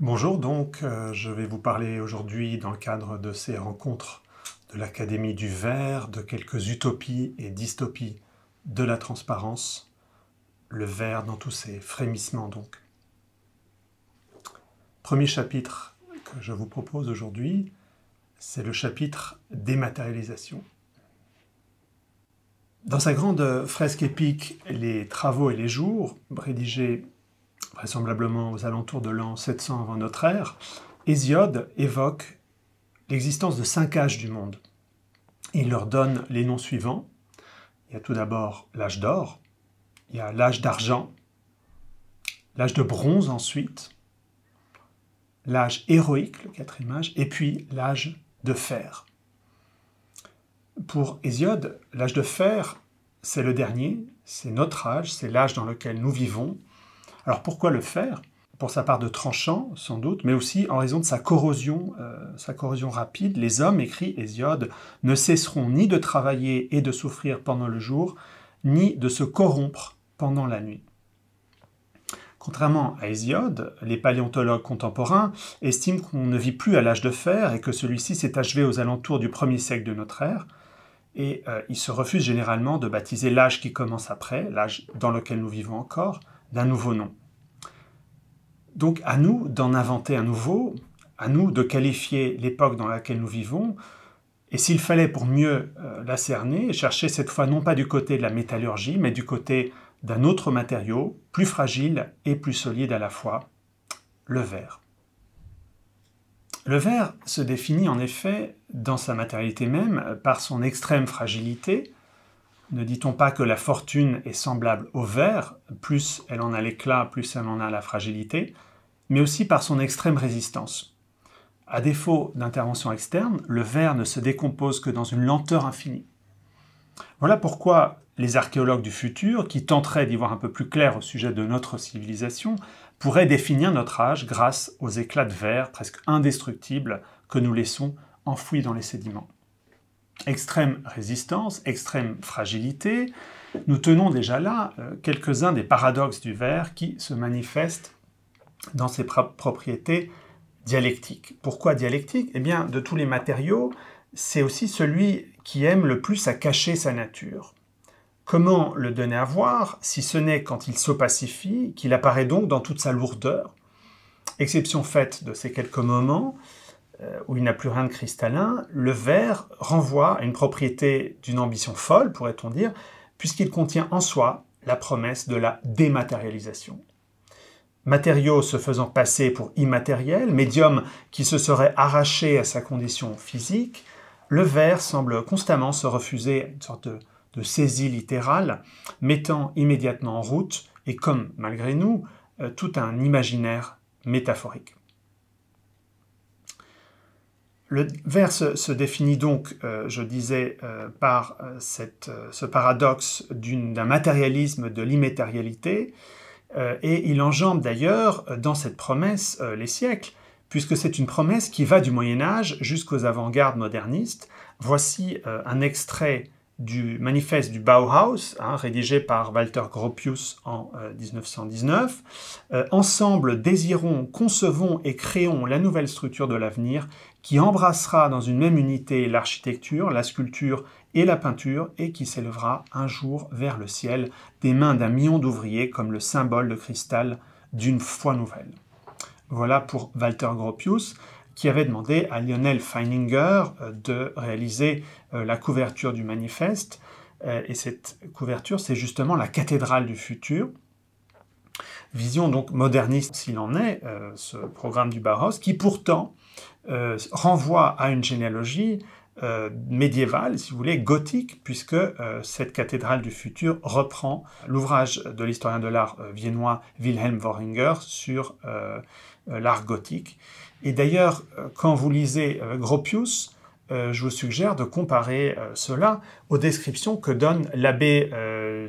Bonjour, donc euh, je vais vous parler aujourd'hui dans le cadre de ces rencontres de l'Académie du Vert, de quelques utopies et dystopies de la transparence, le vert dans tous ses frémissements donc. Premier chapitre que je vous propose aujourd'hui, c'est le chapitre dématérialisation. Dans sa grande fresque épique Les travaux et les jours, rédigée vraisemblablement aux alentours de l'an 700 avant notre ère, Hésiode évoque l'existence de cinq âges du monde. Il leur donne les noms suivants. Il y a tout d'abord l'âge d'or, il y a l'âge d'argent, l'âge de bronze ensuite, l'âge héroïque, le quatrième âge, et puis l'âge de fer. Pour Hésiode, l'âge de fer, c'est le dernier, c'est notre âge, c'est l'âge dans lequel nous vivons, alors pourquoi le fer Pour sa part de tranchant, sans doute, mais aussi en raison de sa corrosion, euh, sa corrosion rapide. Les hommes, écrit Hésiode, ne cesseront ni de travailler et de souffrir pendant le jour, ni de se corrompre pendant la nuit. Contrairement à Hésiode, les paléontologues contemporains estiment qu'on ne vit plus à l'âge de fer et que celui-ci s'est achevé aux alentours du premier siècle de notre ère, et euh, ils se refusent généralement de baptiser l'âge qui commence après, l'âge dans lequel nous vivons encore, d'un nouveau nom. Donc à nous d'en inventer un nouveau, à nous de qualifier l'époque dans laquelle nous vivons, et s'il fallait pour mieux euh, la cerner, chercher cette fois non pas du côté de la métallurgie, mais du côté d'un autre matériau, plus fragile et plus solide à la fois, le verre. Le verre se définit en effet, dans sa matérialité même, par son extrême fragilité, ne dit-on pas que la fortune est semblable au verre, plus elle en a l'éclat, plus elle en a la fragilité, mais aussi par son extrême résistance. À défaut d'intervention externe, le verre ne se décompose que dans une lenteur infinie. Voilà pourquoi les archéologues du futur, qui tenteraient d'y voir un peu plus clair au sujet de notre civilisation, pourraient définir notre âge grâce aux éclats de verre presque indestructibles que nous laissons enfouis dans les sédiments. Extrême résistance, extrême fragilité. Nous tenons déjà là euh, quelques-uns des paradoxes du verre qui se manifestent dans ses propriétés dialectiques. Pourquoi dialectique Eh bien, de tous les matériaux, c'est aussi celui qui aime le plus à cacher sa nature. Comment le donner à voir, si ce n'est quand il s'opacifie, qu'il apparaît donc dans toute sa lourdeur Exception faite de ces quelques moments, euh, où il n'a plus rien de cristallin, le verre renvoie à une propriété d'une ambition folle, pourrait-on dire, puisqu'il contient en soi la promesse de la dématérialisation. Matériaux se faisant passer pour immatériel, médium qui se serait arraché à sa condition physique, le verre semble constamment se refuser une sorte de saisie littérale, mettant immédiatement en route, et comme malgré nous, euh, tout un imaginaire métaphorique. Le vers se, définit donc, euh, je disais, euh, par euh, ce paradoxe d'un matérialisme de l'immatérialité, et il enjambe d'ailleurs dans cette promesse les siècles, puisque c'est une promesse qui va du Moyen Âge jusqu'aux avant-gardes modernistes. Voici un extrait du manifeste du Bauhaus, hein, rédigé par Walter Gropius en 1919. Euh, euh, ensemble, désirons, concevons et créons la nouvelle structure de l'avenir qui embrassera dans une même unité l'architecture, la sculpture et la peinture et qui s'élèvera un jour vers le ciel des mains d'un million d'ouvriers comme le symbole de cristal d'une foi nouvelle. Voilà pour Walter Gropius qui avait demandé à Lionel Feininger euh, de réaliser euh, la couverture du manifeste. Euh, et cette couverture, c'est justement la cathédrale du futur. Vision donc moderniste s'il en est, ce programme du Barros, qui pourtant renvoie à une généalogie médiévale, si vous voulez, gothique, puisque cette cathédrale du futur reprend l'ouvrage de l'historien de l'art viennois Wilhelm Voringer sur l'art gothique. Et d'ailleurs, euh, quand vous lisez euh, Gropius, euh, je vous suggère de comparer cela aux descriptions que donne l'abbé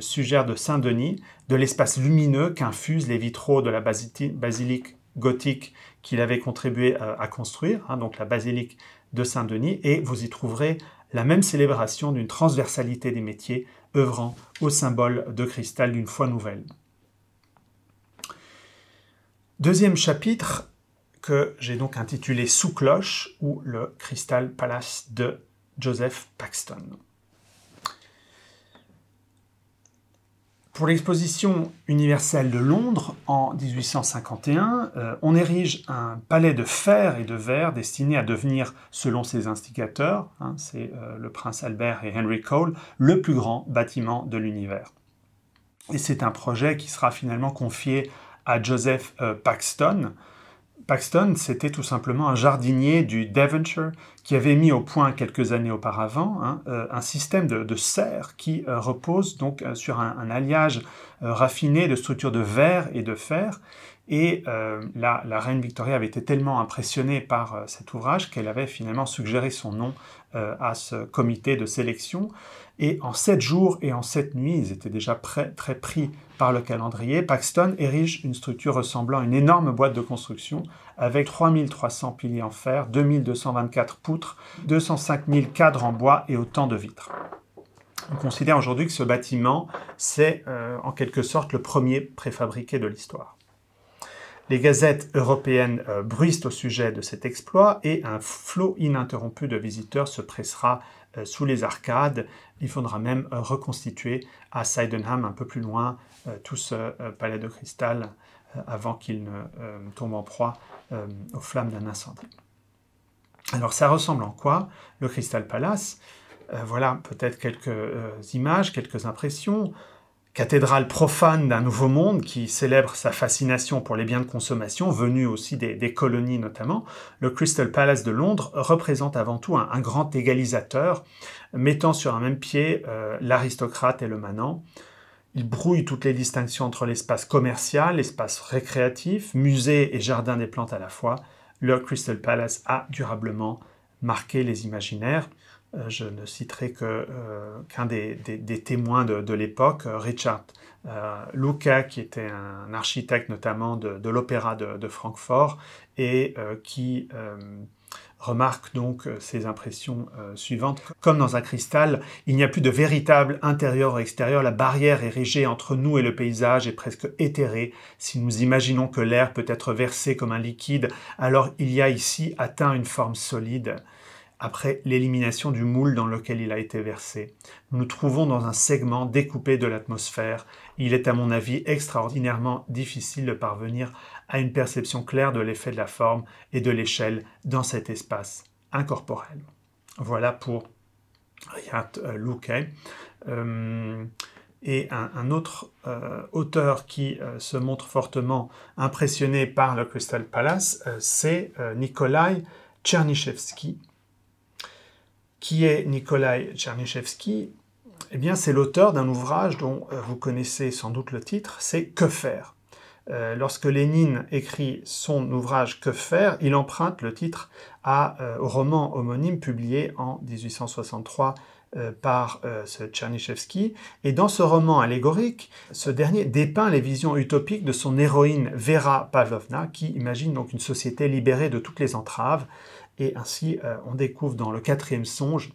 Sugère de Saint-Denis de l'espace lumineux qu'infusent les vitraux de la basilique gothique qu'il avait contribué à construire, hein, donc la basilique de Saint-Denis, et vous y trouverez la même célébration d'une transversalité des métiers œuvrant au symbole de cristal d'une foi nouvelle. Deuxième chapitre, que j'ai donc intitulé Sous cloche ou le Crystal Palace de Joseph Paxton. Pour l'exposition universelle de Londres en 1851, euh, on érige un palais de fer et de verre destiné à devenir, selon ses instigateurs, hein, c'est euh, le prince Albert et Henry Cole, le plus grand bâtiment de l'univers. Et c'est un projet qui sera finalement confié à Joseph euh, Paxton, Paxton, c'était tout simplement un jardinier du Devonshire qui avait mis au point quelques années auparavant hein, euh, un système de, serre qui euh, repose donc euh, sur un alliage raffiné de structures de verre et de fer et euh, la, reine Victoria avait été tellement impressionnée par euh, cet ouvrage qu'elle avait finalement suggéré son nom euh, à ce comité de sélection. Et en sept jours et en sept nuits, ils étaient déjà très pris par le calendrier, Paxton érige une structure ressemblant à une énorme boîte de construction avec 3300 piliers en fer, 2224 poutres, 205 000 cadres en bois et autant de vitres. On considère aujourd'hui que ce bâtiment, c'est en quelque sorte le premier préfabriqué de l'histoire. Les gazettes européennes euh, bruissent au sujet de cet exploit et un flot ininterrompu de visiteurs se pressera euh, sous les arcades. Il faudra même euh, reconstituer à Sydenham, un peu plus loin, tout ce palais de cristal avant qu'il ne tombe en proie aux flammes d'un incendie. Alors ça ressemble en quoi le Crystal Palace Voilà peut-être quelques images, quelques impressions cathédrale profane d'un nouveau monde qui célèbre sa fascination pour les biens de consommation, venus aussi des, colonies notamment, le Crystal Palace de Londres représente avant tout un, grand égalisateur, mettant sur un même pied euh, l'aristocrate et le manant. Il brouille toutes les distinctions entre l'espace commercial, l'espace récréatif, musée et jardin des plantes à la fois. Le Crystal Palace a durablement marqué les imaginaires. Euh, je ne citerai euh, qu'un des, témoins de, l'époque, euh, Richard. Luca, qui était un architecte notamment de, l'opéra de, Francfort, et qui remarque donc ces impressions suivantes. Comme dans un cristal, il n'y a plus de véritable intérieur ou extérieur. La barrière érigée entre nous et le paysage est presque éthérée. Si nous imaginons que l'air peut être versé comme un liquide, alors il y a ici atteint une forme solide après l'élimination du moule dans lequel il a été versé. Nous nous trouvons dans un segment découpé de l'atmosphère. Il est à mon avis extraordinairement difficile de parvenir à une perception claire de l'effet de la forme et de l'échelle dans cet espace incorporel. Voilà pour Riyat euh, luke euh, et un, autre euh, auteur qui se montre fortement impressionné par le Crystal Palace, c'est Nikolai Tchernyshevsky, qui est Nikolai Tchernyshevski eh bien, c'est l'auteur d'un ouvrage dont euh, vous connaissez sans doute le titre, c'est Que faire euh, Lorsque Lénine écrit son ouvrage Que faire, il emprunte le titre à, euh, au roman homonyme publié en 1863 par ce Et dans ce roman allégorique, ce dernier dépeint les visions utopiques de son héroïne Vera Pavlovna, qui imagine donc une société libérée de toutes les entraves, et ainsi, euh, on découvre dans le quatrième songe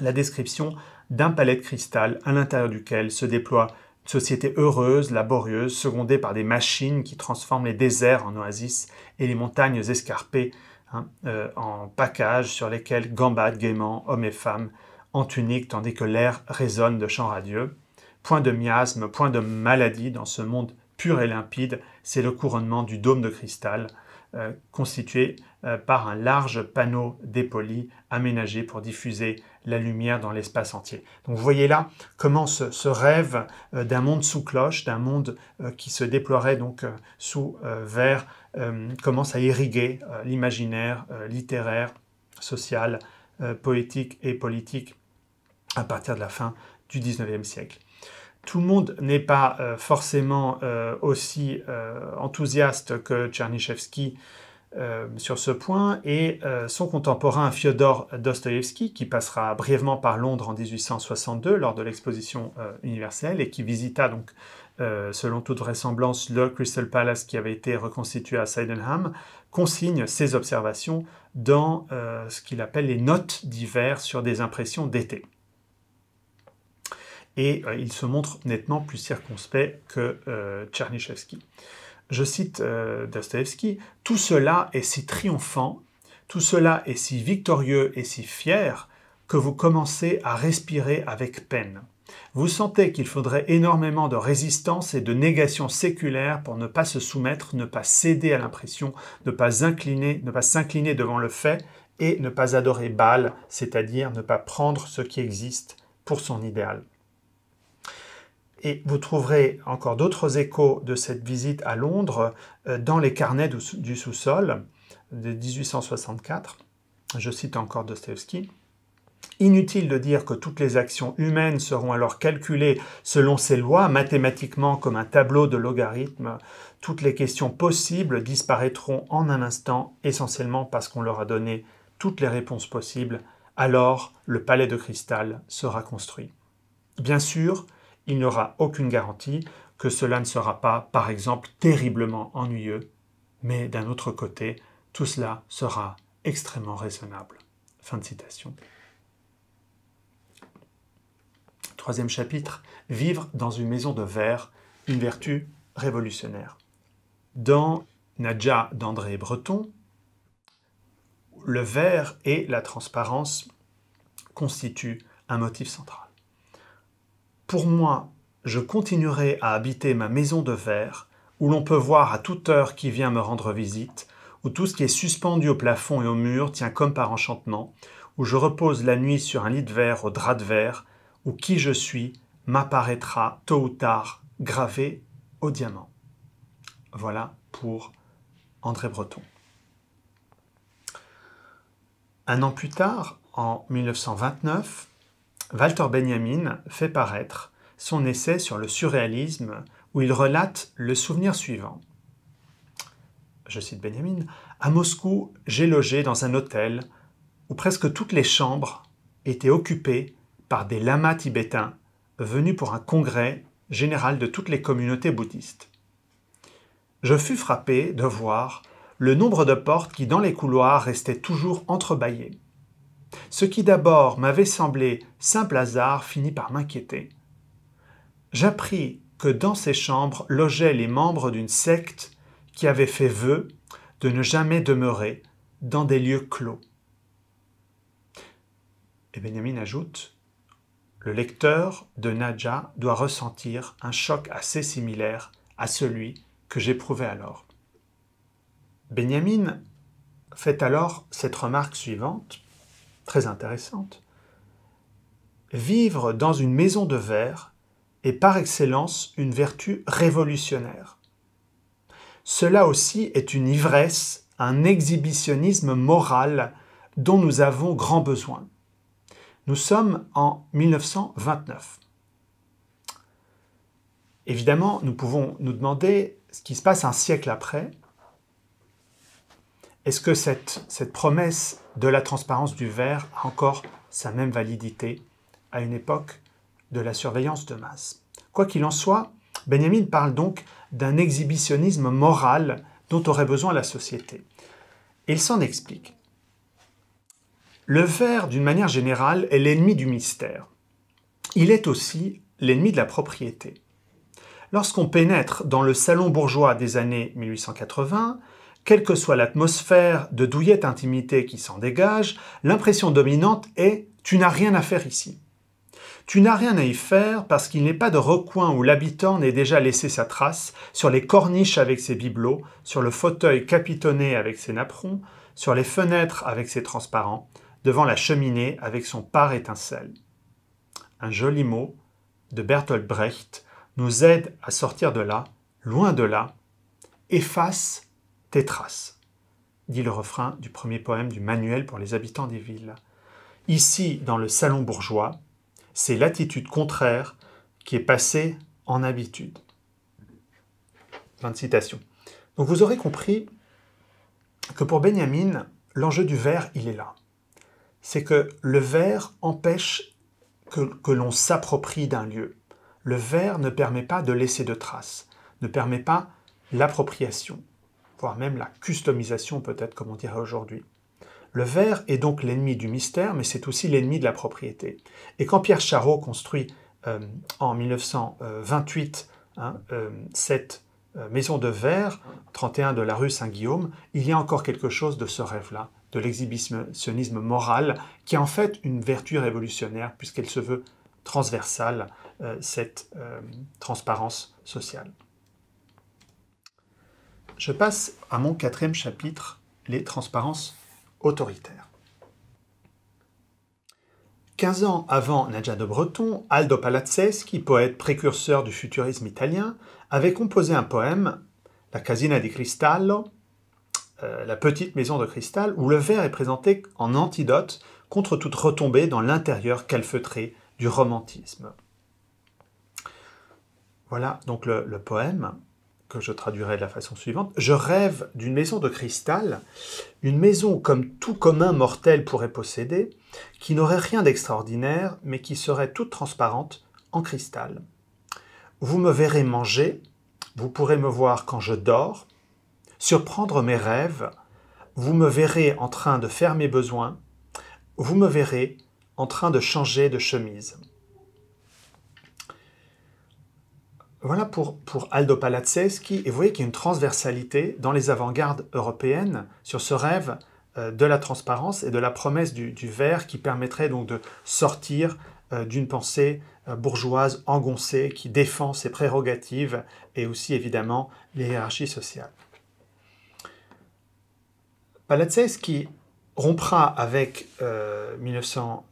la description d'un palais de cristal à l'intérieur duquel se déploie une société heureuse, laborieuse, secondée par des machines qui transforment les déserts en oasis et les montagnes escarpées hein, euh, en packages sur lesquels gambadent gaiement hommes et femmes en tunique tandis que l'air résonne de chants radieux. Point de miasme, point de maladie dans ce monde pur et limpide, c'est le couronnement du dôme de cristal euh, constitué euh, par un large panneau dépoli aménagé pour diffuser la lumière dans l'espace entier. Donc vous voyez là comment ce, rêve euh, d'un monde sous cloche, d'un monde qui se déploierait donc sous verre, commence à irriguer l'imaginaire littéraire, social, poétique et politique à partir de la fin du 19e siècle tout le monde n'est pas euh, forcément euh, aussi euh, enthousiaste que Tchernyshevski sur ce point, et son contemporain Fyodor Dostoïevski, qui passera brièvement par Londres en 1862 lors de l'exposition universelle et qui visita donc, selon toute vraisemblance, le Crystal Palace qui avait été reconstitué à Sydenham, consigne ses observations dans ce qu'il appelle les notes d'hiver sur des impressions d'été et euh, il se montre nettement plus circonspect que euh, Tchernychevski. Je cite euh, Dostoevsky Tout cela est si triomphant, tout cela est si victorieux et si fier que vous commencez à respirer avec peine. Vous sentez qu'il faudrait énormément de résistance et de négation séculaire pour ne pas se soumettre, ne pas céder à l'impression, ne pas incliner, ne pas s'incliner devant le fait et ne pas adorer Baal, c'est-à-dire ne pas prendre ce qui existe pour son idéal. Et vous trouverez encore d'autres échos de cette visite à Londres euh, dans les carnets du sous-sol de 1864. Je cite encore Dostoevsky. Inutile de dire que toutes les actions humaines seront alors calculées selon ces lois, mathématiquement comme un tableau de logarithmes. Toutes les questions possibles disparaîtront en un instant, essentiellement parce qu'on leur a donné toutes les réponses possibles. Alors, le palais de cristal sera construit. Bien sûr, il n'aura aucune garantie que cela ne sera pas, par exemple, terriblement ennuyeux, mais d'un autre côté, tout cela sera extrêmement raisonnable. Fin de citation. Troisième chapitre, vivre dans une maison de verre, une vertu révolutionnaire. Dans Nadja d'André Breton, le verre et la transparence constituent un motif central. Pour moi, je continuerai à habiter ma maison de verre, où l'on peut voir à toute heure qui vient me rendre visite, où tout ce qui est suspendu au plafond et au mur tient comme par enchantement, où je repose la nuit sur un lit de verre au drap de verre, où qui je suis m'apparaîtra tôt ou tard gravé au diamant. Voilà pour André Breton. Un an plus tard, en 1929, Walter Benjamin fait paraître son essai sur le surréalisme où il relate le souvenir suivant. Je cite Benjamin, À Moscou, j'ai logé dans un hôtel où presque toutes les chambres étaient occupées par des lamas tibétains venus pour un congrès général de toutes les communautés bouddhistes. Je fus frappé de voir le nombre de portes qui dans les couloirs restaient toujours entrebâillées. Ce qui d'abord m'avait semblé simple hasard finit par m'inquiéter. J'appris que dans ces chambres logeaient les membres d'une secte qui avait fait vœu de ne jamais demeurer dans des lieux clos. Et Benjamin ajoute Le lecteur de Nadja doit ressentir un choc assez similaire à celui que j'éprouvais alors. Benjamin fait alors cette remarque suivante très intéressante. Vivre dans une maison de verre est par excellence une vertu révolutionnaire. Cela aussi est une ivresse, un exhibitionnisme moral dont nous avons grand besoin. Nous sommes en 1929. Évidemment, nous pouvons nous demander ce qui se passe un siècle après. Est-ce que cette, cette promesse de la transparence du verre a encore sa même validité à une époque de la surveillance de masse. Quoi qu'il en soit, Benjamin parle donc d'un exhibitionnisme moral dont aurait besoin la société. Il s'en explique. Le verre, d'une manière générale, est l'ennemi du mystère. Il est aussi l'ennemi de la propriété. Lorsqu'on pénètre dans le salon bourgeois des années 1880, quelle que soit l'atmosphère de douillette intimité qui s'en dégage, l'impression dominante est tu n'as rien à faire ici. Tu n'as rien à y faire parce qu'il n'est pas de recoin où l'habitant n'ait déjà laissé sa trace sur les corniches avec ses bibelots, sur le fauteuil capitonné avec ses napperons, sur les fenêtres avec ses transparents, devant la cheminée avec son pare étincelle. Un joli mot de Bertolt Brecht nous aide à sortir de là, loin de là, efface traces dit le refrain du premier poème du manuel pour les habitants des villes. Ici, dans le salon bourgeois, c'est l'attitude contraire qui est passée en habitude. Fin de citation. Donc vous aurez compris que pour Benjamin, l'enjeu du verre, il est là. C'est que le verre empêche que, que l'on s'approprie d'un lieu. Le verre ne permet pas de laisser de traces, ne permet pas l'appropriation voire même la customisation peut-être, comme on dirait aujourd'hui. Le verre est donc l'ennemi du mystère, mais c'est aussi l'ennemi de la propriété. Et quand Pierre Charot construit euh, en 1928 hein, euh, cette euh, maison de verre, 31 de la rue Saint-Guillaume, il y a encore quelque chose de ce rêve-là, de l'exhibitionnisme moral, qui est en fait une vertu révolutionnaire, puisqu'elle se veut transversale, cette transparence sociale. Je passe à mon quatrième chapitre, les transparences autoritaires. Quinze ans avant Nadja de Breton, Aldo Palazzeschi, poète précurseur du futurisme italien, avait composé un poème, La Casina di Cristallo, euh, la petite maison de cristal, où le verre est présenté en antidote contre toute retombée dans l'intérieur calfeutré du romantisme. Voilà donc le poème je traduirai de la façon suivante. Je rêve d'une maison de cristal, une maison comme tout commun mortel pourrait posséder, qui n'aurait rien d'extraordinaire, mais qui serait toute transparente en cristal. Vous me verrez manger, vous pourrez me voir quand je dors, surprendre mes rêves, vous me verrez en train de faire mes besoins, vous me verrez en train de changer de chemise. Voilà pour, Aldo Palazzeski. Et vous voyez qu'il y a une transversalité dans les avant-gardes européennes sur ce rêve euh, de la transparence et de la promesse du, du verre qui permettrait donc de sortir euh, d'une pensée euh, bourgeoise engoncée qui défend ses prérogatives et aussi évidemment les hiérarchies sociales. Palazzeski rompra avec 1900,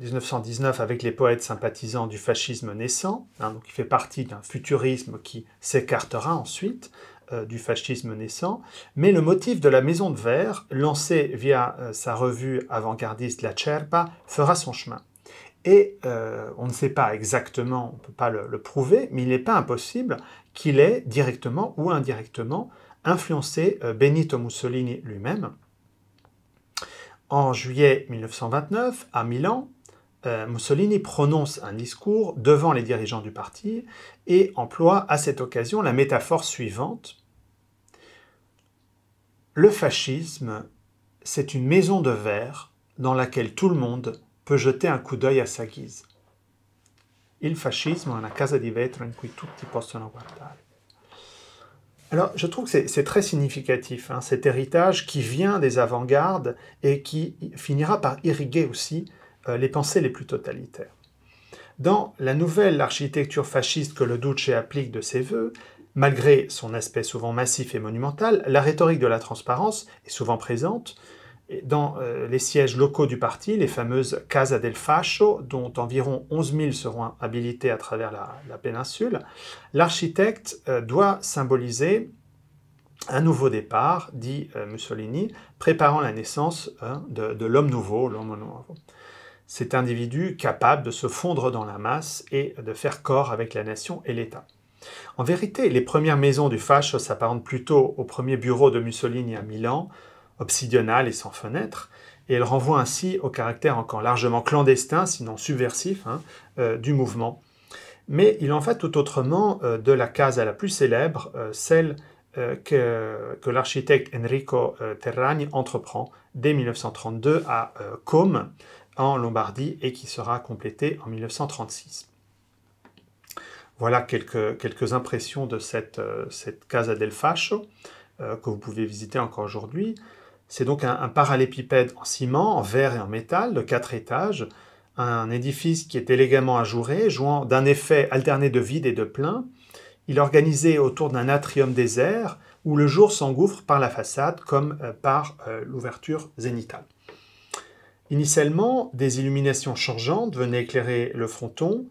1919 euh, avec les poètes sympathisants du fascisme naissant, hein, donc il fait partie d'un futurisme qui s'écartera ensuite euh, du fascisme naissant, mais le motif de la maison de verre, lancé via euh, sa revue avant-gardiste La Cerpa, fera son chemin. Et on ne sait pas exactement, on ne peut pas le prouver, mais il n'est pas impossible qu'il ait directement ou indirectement influencé Benito Mussolini lui-même, en juillet 1929, à Milan, euh, Mussolini prononce un discours devant les dirigeants du parti et emploie à cette occasion la métaphore suivante. Le fascisme, c'est une maison de verre dans laquelle tout le monde peut jeter un coup d'œil à sa guise. Il fascismo è una casa di vetro in cui tutti possono guardare. Alors, je trouve que c'est très significatif, hein, cet héritage qui vient des avant-gardes et qui finira par irriguer aussi euh, les pensées les plus totalitaires. Dans la nouvelle architecture fasciste que le Duce applique de ses voeux, malgré son aspect souvent massif et monumental, la rhétorique de la transparence est souvent présente, dans euh, les sièges locaux du parti, les fameuses Casa del Fascio, dont environ 11 000 seront habilités à travers la, péninsule, l'architecte euh, doit symboliser un nouveau départ, dit euh, Mussolini, préparant la naissance hein, de, l'homme nouveau, l'homme Cet individu capable de se fondre dans la masse et de faire corps avec la nation et l'État. En vérité, les premières maisons du Fascio s'apparentent plutôt au premier bureau de Mussolini à Milan, obsidionale et sans fenêtre, et elle renvoie ainsi au caractère encore largement clandestin, sinon subversif, hein, euh, du mouvement. Mais il en fait tout autrement euh, de la case à la plus célèbre, euh, celle que, l'architecte Enrico Terragni entreprend dès 1932 à Côme, en Lombardie, et qui sera complétée en 1936. Voilà quelques, impressions de cette, cette Casa del Fascio, que vous pouvez visiter encore aujourd'hui. C'est donc un, parallépipède en ciment, en verre et en métal de quatre étages, un édifice qui est élégamment ajouré, jouant d'un effet alterné de vide et de plein. Il est organisé autour d'un atrium désert où le jour s'engouffre par la façade comme euh, par euh, l'ouverture zénitale. Initialement, des illuminations changeantes venaient éclairer le fronton,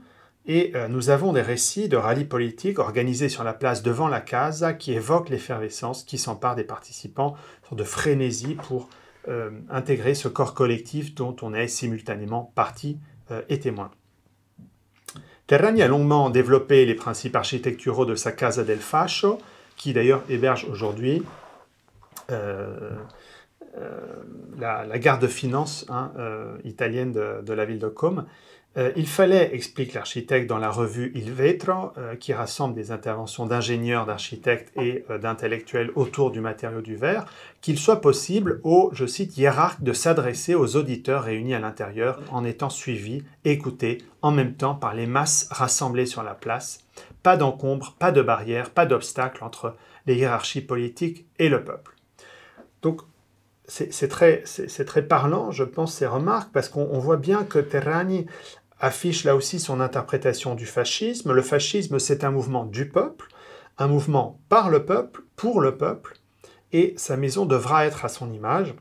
et euh, nous avons des récits de rallyes politiques organisés sur la place devant la casa qui évoquent l'effervescence qui s'empare des participants, sorte de frénésie pour euh, intégrer ce corps collectif dont on est simultanément partie euh, et témoin. Terrani a longuement développé les principes architecturaux de sa Casa del Fascio, qui d'ailleurs héberge aujourd'hui la, garde de finances hein, italienne de, de la ville de Côme. Euh, il fallait, explique l'architecte dans la revue Il Vetro, euh, qui rassemble des interventions d'ingénieurs, d'architectes et euh, d'intellectuels autour du matériau du verre, qu'il soit possible aux, je cite, hiérarques de s'adresser aux auditeurs réunis à l'intérieur en étant suivis, écoutés en même temps par les masses rassemblées sur la place. Pas d'encombre, pas de barrière, pas d'obstacle entre les hiérarchies politiques et le peuple. Donc c'est très, très, parlant, je pense, ces remarques, parce qu'on voit bien que Terrani affiche là aussi son interprétation du fascisme. Le fascisme, c'est un mouvement du peuple, un mouvement par le peuple, pour le peuple, et sa maison devra être à son image.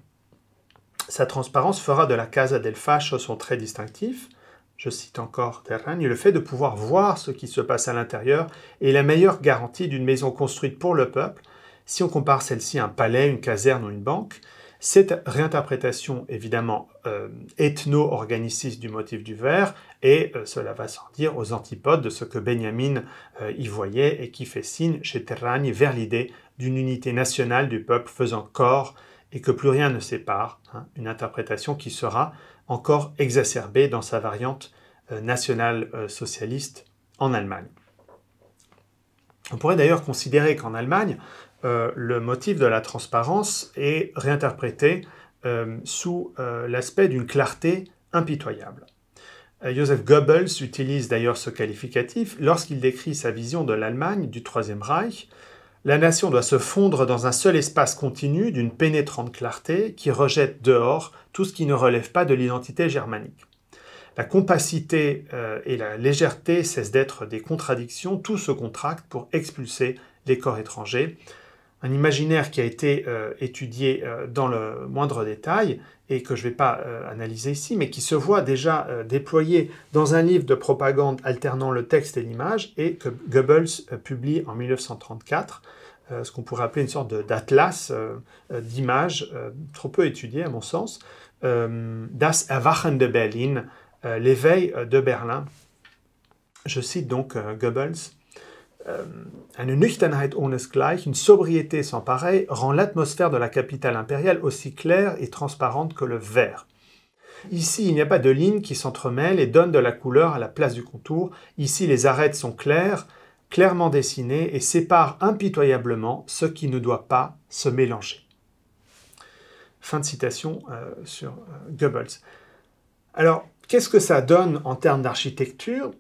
Sa transparence fera de la Casa del Fascio son trait distinctif. Je cite encore Terragne, le fait de pouvoir voir ce qui se passe à l'intérieur est la meilleure garantie d'une maison construite pour le peuple, si on compare celle-ci à un palais, une caserne ou une banque, cette réinterprétation évidemment euh, ethno-organiciste du motif du verre et euh, cela va sans dire aux antipodes de ce que Benjamin euh, y voyait et qui fait signe chez Terrani vers l'idée d'une unité nationale du peuple faisant corps et que plus rien ne sépare, hein, une interprétation qui sera encore exacerbée dans sa variante nationale socialiste en Allemagne. On pourrait d'ailleurs considérer qu'en Allemagne, euh, le motif de la transparence est réinterprété euh, sous euh, l'aspect d'une clarté impitoyable. Joseph Goebbels utilise d'ailleurs ce qualificatif lorsqu'il décrit sa vision de l'Allemagne du Troisième Reich. La nation doit se fondre dans un seul espace continu d'une pénétrante clarté qui rejette dehors tout ce qui ne relève pas de l'identité germanique. La compacité et la légèreté cessent d'être des contradictions, tout se contracte pour expulser les corps étrangers, un imaginaire qui a été euh, étudié euh, dans le moindre détail et que je ne vais pas euh, analyser ici, mais qui se voit déjà déployé dans un livre de propagande alternant le texte et l'image et que Goebbels publie en 1934, ce qu'on pourrait appeler une sorte d'atlas d'images, trop peu étudié à mon sens, Das Erwachen de Berlin, l'éveil de Berlin. Je cite donc Goebbels. Euh, une nüchternheit une sobriété sans pareil, rend l'atmosphère de la capitale impériale aussi claire et transparente que le vert. Ici, il n'y a pas de lignes qui s'entremêlent et donnent de la couleur à la place du contour. Ici, les arêtes sont claires, clairement dessinées et séparent impitoyablement ce qui ne doit pas se mélanger. Fin de citation euh, sur euh, Goebbels. Alors, qu'est-ce que ça donne en termes d'architecture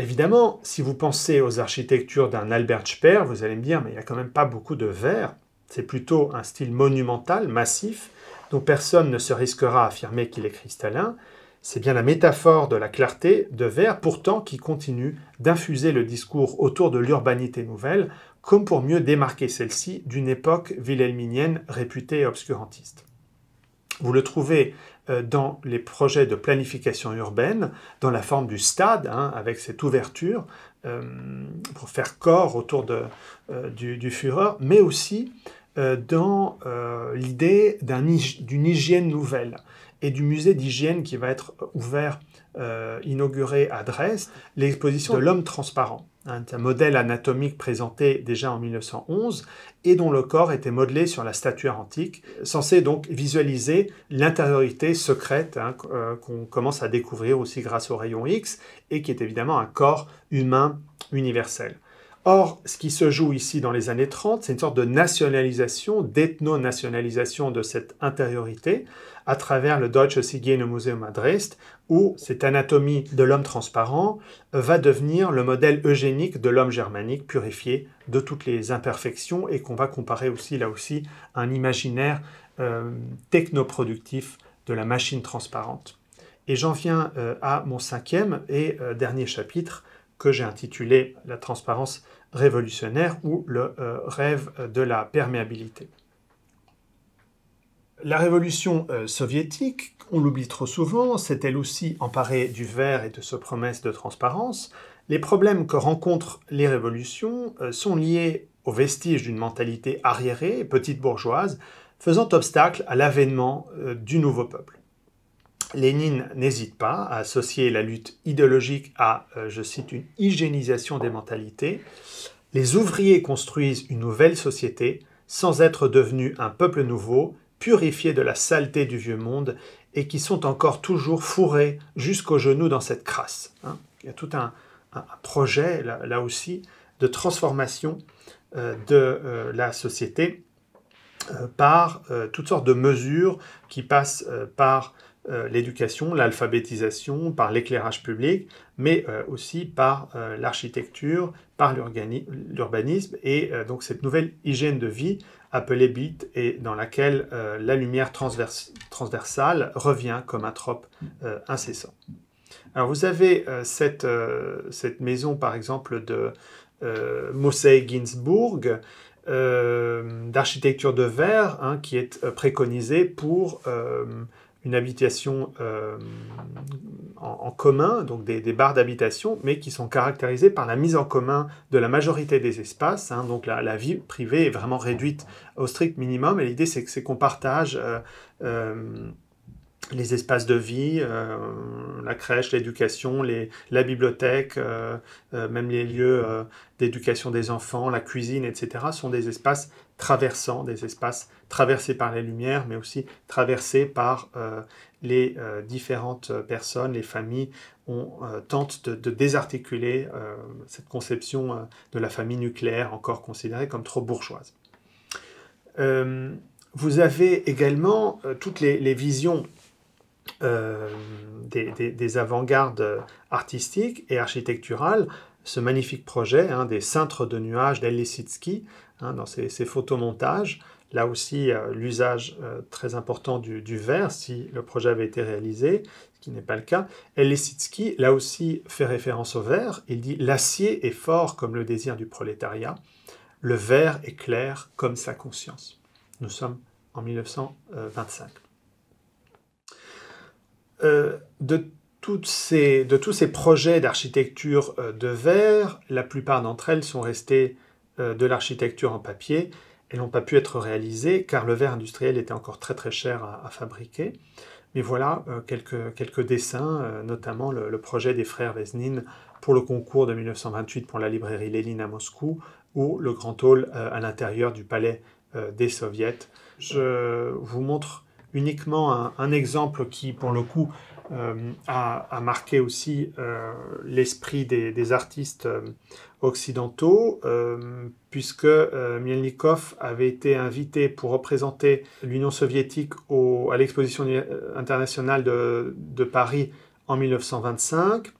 Évidemment, si vous pensez aux architectures d'un Albert Speer, vous allez me dire, mais il n'y a quand même pas beaucoup de verre. C'est plutôt un style monumental, massif, dont personne ne se risquera à affirmer qu'il est cristallin. C'est bien la métaphore de la clarté de verre, pourtant, qui continue d'infuser le discours autour de l'urbanité nouvelle, comme pour mieux démarquer celle-ci d'une époque wilhelminienne réputée obscurantiste. Vous le trouvez euh, dans les projets de planification urbaine, dans la forme du stade, hein, avec cette ouverture euh, pour faire corps autour de, euh, du, Führer, mais aussi dans l'idée d'une hygiène nouvelle et du musée d'hygiène qui va être ouvert, inauguré à Dresde, l'exposition de l'homme transparent un, modèle anatomique présenté déjà en 1911 et dont le corps était modelé sur la statuaire antique, censé donc visualiser l'intériorité secrète hein, euh, qu'on commence à découvrir aussi grâce au rayon X et qui est évidemment un corps humain universel. Or, ce qui se joue ici dans les années 30, c'est une sorte de nationalisation, d'ethnonationalisation de cette intériorité à travers le Deutsche Sigene Museum à Dresde, où cette anatomie de l'homme transparent va devenir le modèle eugénique de l'homme germanique purifié de toutes les imperfections et qu'on va comparer aussi là aussi à un imaginaire euh, technoproductif de la machine transparente. Et j'en viens euh, à mon cinquième et euh, dernier chapitre, que j'ai intitulé La transparence révolutionnaire ou le euh, rêve de la perméabilité. La révolution euh, soviétique, on l'oublie trop souvent, s'est elle aussi emparée du verre et de ce promesse de transparence. Les problèmes que rencontrent les révolutions euh, sont liés aux vestiges d'une mentalité arriérée petite bourgeoise, faisant obstacle à l'avènement du nouveau peuple. Lénine n'hésite pas à associer la lutte idéologique à, euh, je cite, une hygiénisation des mentalités. Les ouvriers construisent une nouvelle société sans être devenus un peuple nouveau, purifié de la saleté du vieux monde et qui sont encore toujours fourrés jusqu'aux genoux dans cette crasse. Hein. Il y a tout un, projet, là, aussi, de transformation euh, de euh, la société par toutes sortes de mesures qui passent par euh, l'éducation, l'alphabétisation, par l'éclairage public, mais euh, aussi par euh, l'architecture, par l'urbanisme et donc cette nouvelle hygiène de vie appelée BIT et dans laquelle la lumière transversale revient comme un trope incessant. Alors vous avez cette, maison par exemple de Mosey Ginsburg, d'architecture de verre hein, qui est préconisée pour une habitation euh, en, commun, donc des, barres d'habitation, mais qui sont caractérisées par la mise en commun de la majorité des espaces. Hein. donc la, vie privée est vraiment réduite au strict minimum, et l'idée c'est qu'on partage euh, euh, les espaces de vie, euh, la crèche, l'éducation, la bibliothèque, euh, euh, même les lieux d'éducation des enfants, la cuisine, etc., sont des espaces traversants, des espaces traversés par les lumières, mais aussi traversés par les différentes personnes, les familles. On tente de, désarticuler cette conception de la famille nucléaire encore considérée comme trop bourgeoise. vous avez également toutes les visions euh, des, avant-gardes artistiques et architecturales ce magnifique projet hein, des cintres de nuages d'El hein, dans ses, photomontages. Là aussi, euh, l'usage euh, très important du, verre, si le projet avait été réalisé, ce qui n'est pas le cas. El là aussi, fait référence au verre. Il dit « L'acier est fort comme le désir du prolétariat. Le verre est clair comme sa conscience. » Nous sommes en 1925. Euh, de, tous ces projets d'architecture euh, de verre, la plupart d'entre elles sont restées euh, de l'architecture en papier. Elles n'ont pas pu être réalisées car le verre industriel était encore très très cher à, fabriquer. Mais voilà quelques, dessins, notamment le, projet des frères Vesnin pour le concours de 1928 pour la librairie Léline à Moscou ou le grand hall à l'intérieur du palais des soviets. Je vous montre uniquement un, exemple qui, pour le coup, euh, a, marqué aussi euh, l'esprit des, artistes euh, occidentaux, puisque Mielnikov avait été invité pour représenter l'Union soviétique à l'exposition internationale de Paris en 1925.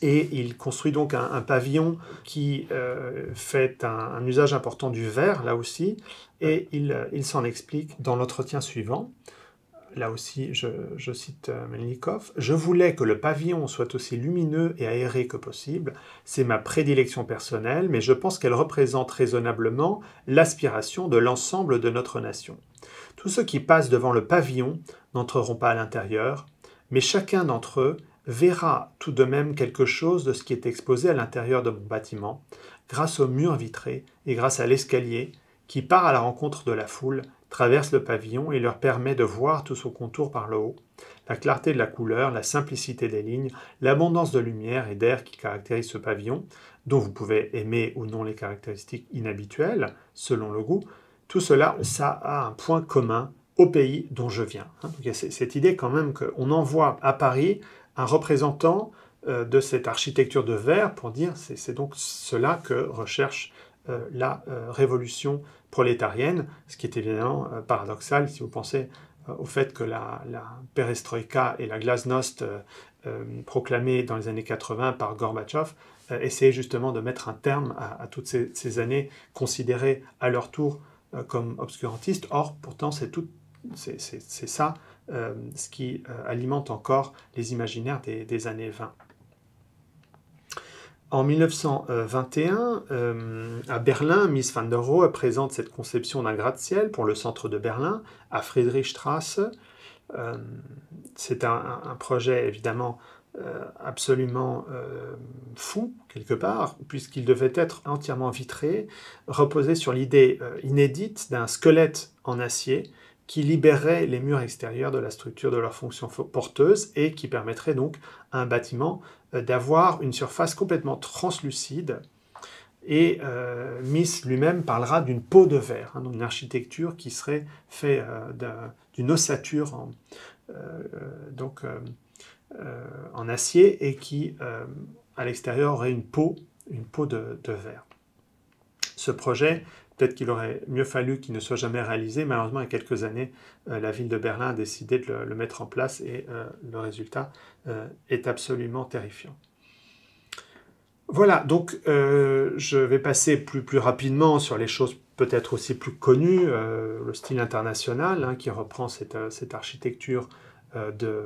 Et il construit donc un, pavillon qui euh, fait un, usage important du verre, là aussi, et euh, il, s'en explique dans l'entretien suivant. Là aussi, je, je cite euh, Melnikov. Je voulais que le pavillon soit aussi lumineux et aéré que possible. C'est ma prédilection personnelle, mais je pense qu'elle représente raisonnablement l'aspiration de l'ensemble de notre nation. Tous ceux qui passent devant le pavillon n'entreront pas à l'intérieur, mais chacun d'entre eux verra tout de même quelque chose de ce qui est exposé à l'intérieur de mon bâtiment, grâce au murs vitré et grâce à l'escalier qui part à la rencontre de la foule, traverse le pavillon et leur permet de voir tout son contour par le haut, la clarté de la couleur, la simplicité des lignes, l'abondance de lumière et d'air qui caractérise ce pavillon, dont vous pouvez aimer ou non les caractéristiques inhabituelles, selon le goût, tout cela, ça a un point commun au pays dont je viens. Hein. Donc, cette idée quand même qu'on envoie à Paris un représentant euh, de cette architecture de verre pour dire c'est donc cela que recherche euh, la euh, révolution prolétarienne, ce qui est évidemment paradoxal si vous pensez au fait que la, perestroïka et la glasnost proclamées dans les années 80 par Gorbatchev essayaient justement de mettre un terme à, toutes ces, ces, années considérées à leur tour comme obscurantistes. Or, pourtant, c'est tout, c'est ça euh, ce qui euh, alimente encore les imaginaires des, années 20. En 1921, euh, à Berlin, Miss van der Rohe présente cette conception d'un gratte-ciel pour le centre de Berlin, à Friedrichstrasse. C'est un, projet évidemment absolument fou, quelque part, puisqu'il devait être entièrement vitré, reposé sur l'idée inédite d'un squelette en acier qui libérerait les murs extérieurs de la structure de leur fonction porteuse et qui permettrait donc à un bâtiment euh, d'avoir une surface complètement translucide. Et euh, Miss lui-même parlera d'une peau de verre, hein, d'une architecture qui serait faite euh, d'une ossature en, donc, en acier et qui, à l'extérieur, aurait une peau, une peau de, de verre. Ce projet Peut-être qu'il aurait mieux fallu qu'il ne soit jamais réalisé. Malheureusement, il y a quelques années, euh, la ville de Berlin a décidé de le, mettre en place et euh, le résultat euh, est absolument terrifiant. Voilà, donc je vais passer plus, plus rapidement sur les choses peut-être aussi plus connues, le style international hein, qui reprend cette architecture de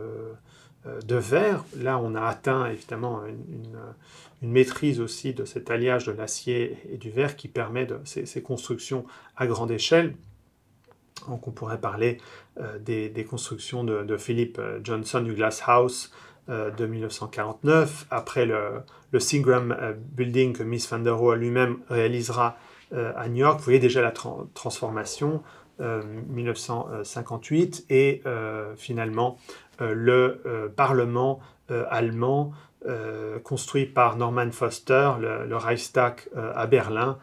euh, de verre. Là, on a atteint évidemment euh, une, maîtrise aussi de cet alliage de l'acier et du verre qui permet de, ces, constructions à grande échelle. Donc, on pourrait parler euh, des, constructions de, Philip Johnson du Glass House de 1949, après le, le Singram Building que Miss van der Rohe lui-même réalisera à New York. Vous voyez déjà la transformation. 1958 euh, et euh, finalement euh, le Parlement allemand construit par Norman Foster, le, Reichstag à Berlin,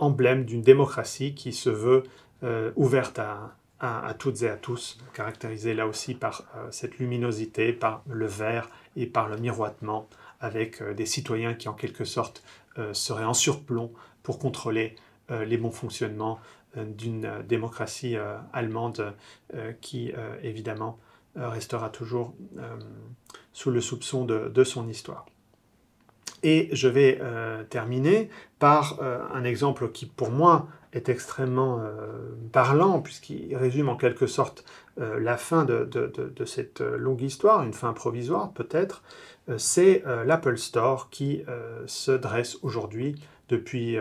emblème d'une démocratie qui se veut ouverte à, toutes et à tous, caractérisée là aussi par cette luminosité, par le vert et par le miroitement avec des citoyens qui en quelque sorte seraient en surplomb pour contrôler les bons fonctionnements euh, d'une euh, démocratie euh, allemande qui, évidemment, restera toujours sous le soupçon de, son histoire. Et je vais terminer par un exemple qui, pour moi, est extrêmement parlant puisqu'il résume en quelque sorte la fin de, cette longue histoire, une fin provisoire peut-être, c'est l'Apple Store qui se dresse aujourd'hui depuis,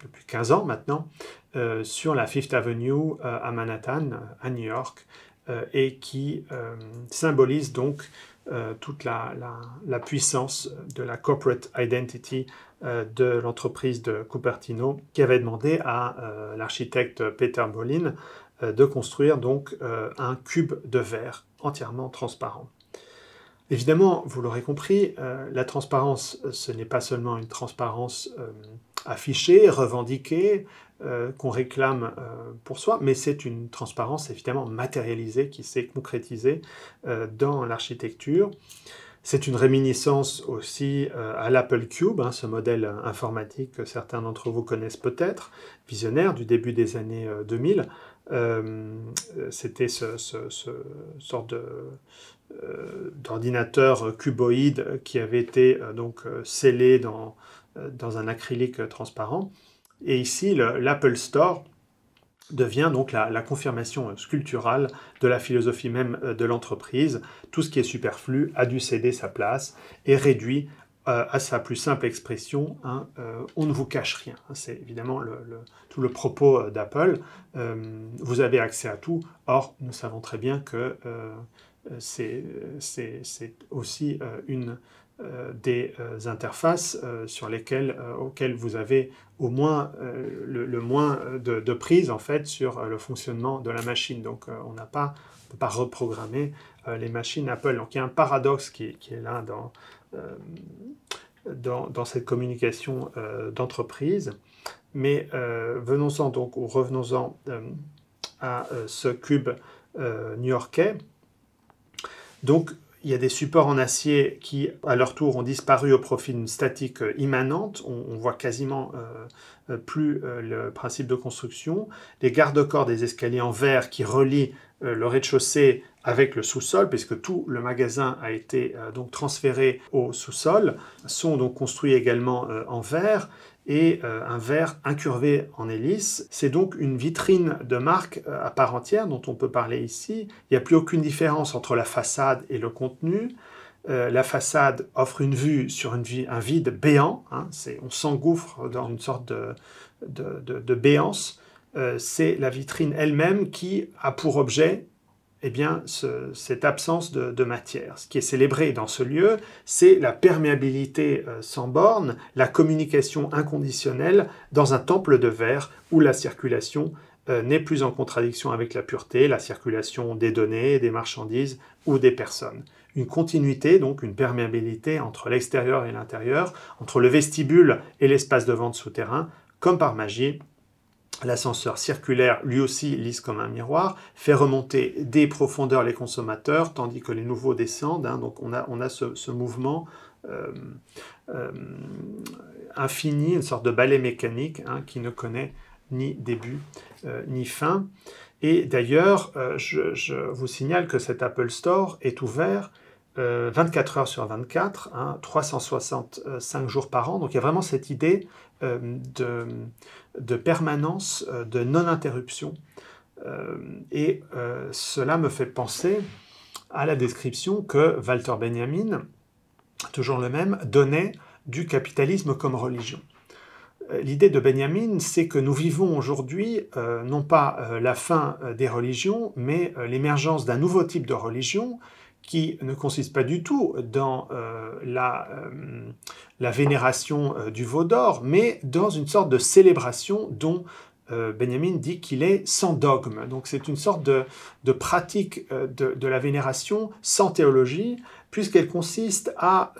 depuis 15 ans maintenant euh, sur la Fifth Avenue euh, à Manhattan, à New York, euh, et qui symbolise donc toute la, puissance de la corporate identity de l'entreprise de Cupertino, qui avait demandé à l'architecte Peter Bolin de construire donc un cube de verre entièrement transparent. Évidemment, vous l'aurez compris, la transparence, ce n'est pas seulement une transparence affichée, revendiquée, euh, qu'on réclame euh, pour soi, mais c'est une transparence évidemment matérialisée qui s'est concrétisée euh, dans l'architecture. C'est une réminiscence aussi à l'Apple Cube, hein, ce modèle informatique que certains d'entre vous connaissent peut-être, visionnaire du début des années 2000. C'était ce, sort d'ordinateur cuboïde qui avait été donc scellé dans un acrylique transparent et ici, l'Apple Store devient donc la, confirmation sculpturale de la philosophie même euh, de l'entreprise. Tout ce qui est superflu a dû céder sa place et réduit euh, à sa plus simple expression, hein, euh, on ne vous cache rien. C'est évidemment tout le propos d'Apple. vous avez accès à tout. Or, nous savons très bien que c'est aussi une euh, des euh, interfaces euh, sur lesquelles, auxquelles vous avez au moins le, moins de, prise en fait sur le fonctionnement de la machine. Donc on n'a pas, on peut pas reprogrammer les machines Apple. Donc il y a un paradoxe qui, est là dans, dans, cette communication d'entreprise. Mais venons-en donc, ou revenons-en à ce cube new-yorkais. Donc, il y a des supports en acier qui, à leur tour, ont disparu au profit d'une statique euh, immanente. On, voit quasiment euh, euh, plus le principe de construction. Les garde-corps des escaliers en verre qui relient le rez-de-chaussée avec le sous-sol, puisque tout le magasin a été donc transféré au sous-sol, sont donc construits également en verre et euh, un verre incurvé en hélice. C'est donc une vitrine de marque euh, à part entière dont on peut parler ici. Il n'y a plus aucune différence entre la façade et le contenu. Euh, la façade offre une vue sur un vide béant. Hein. on s'engouffre dans une sorte de, béance. c'est la vitrine elle-même qui a pour objet eh bien, cette absence de, matière. Ce qui est célébré dans ce lieu, c'est la perméabilité euh, sans bornes, la communication inconditionnelle dans un temple de verre où la circulation euh, n'est plus en contradiction avec la pureté, la circulation des données, des marchandises ou des personnes. Une continuité, donc une perméabilité entre l'extérieur et l'intérieur, entre le vestibule et l'espace de vente souterrain, comme par magie, l'ascenseur circulaire, lui aussi lisse comme un miroir, fait remonter des profondeurs les consommateurs, tandis que les nouveaux descendent. Hein. donc on a, ce, mouvement euh, euh, infini, une sorte de balai mécanique hein, qui ne connaît ni début euh, ni fin. Et d'ailleurs, je, vous signale que cet Apple Store est ouvert 24 heures sur 24, 365 hein, jours par an. Donc il y a vraiment cette idée euh, de, permanence, euh, de non-interruption. Euh, et cela me fait penser à la description que Walter Benjamin, toujours le même, donnait du capitalisme comme religion. L'idée de Benjamin, c'est que nous vivons aujourd'hui non pas la fin des religions, mais l'émergence d'un nouveau type de religion qui ne consiste pas du tout dans euh, euh, la, vénération euh, du veau d'or, mais dans une sorte de célébration dont Benjamin dit qu'il est sans dogme. Donc c'est une sorte de, pratique de, de, la vénération sans théologie, puisqu'elle consiste à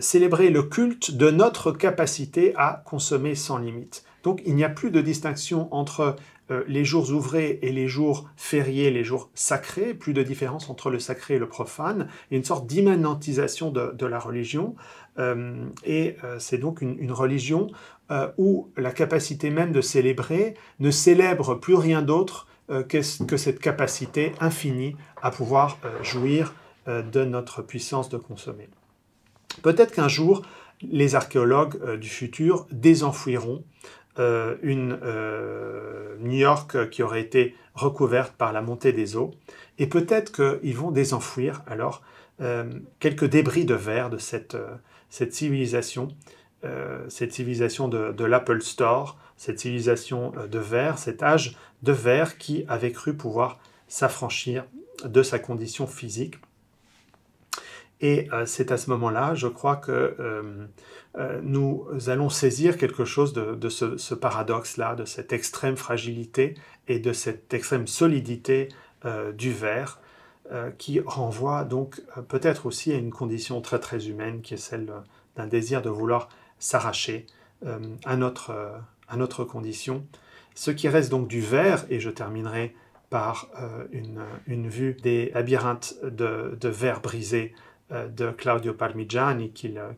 célébrer le culte de notre capacité à consommer sans limite. Donc il n'y a plus de distinction entre euh, les jours ouvrés et les jours fériés, les jours sacrés, plus de différence entre le sacré et le profane. une sorte d'immanentisation de, la religion. Euh, et euh, c'est donc une, religion où la capacité même de célébrer ne célèbre plus rien d'autre que cette capacité infinie à pouvoir jouir de notre puissance de consommer. Peut-être qu'un jour, les archéologues du futur désenfouiront euh, une euh, New York qui aurait été recouverte par la montée des eaux. Et peut-être qu'ils vont désenfouir alors euh, quelques débris de verre de cette, civilisation, cette civilisation de, de l'Apple Store, cette civilisation de verre, cet âge de verre qui avait cru pouvoir s'affranchir de sa condition physique. Et euh, c'est à ce moment-là, je crois que euh, euh, nous allons saisir quelque chose de, ce, paradoxe-là, de cette extrême fragilité et de cette extrême solidité du verre, qui renvoie donc peut-être aussi à une condition très très humaine, qui est celle d'un désir de vouloir s'arracher à, notre, à notre condition. Ce qui reste donc du verre, et je terminerai par une, une, vue des labyrinthes de, de verre brisés euh, de Claudio Parmigiani qu'il euh,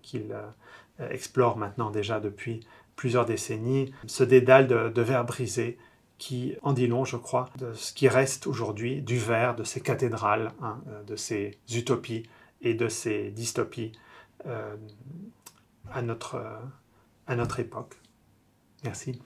euh, explore maintenant déjà depuis plusieurs décennies, ce dédale de, verre brisé qui en dit long, je crois, de ce qui reste aujourd'hui du verre, de ces cathédrales, hein, de ces utopies et de ces dystopies à, à notre époque. Merci.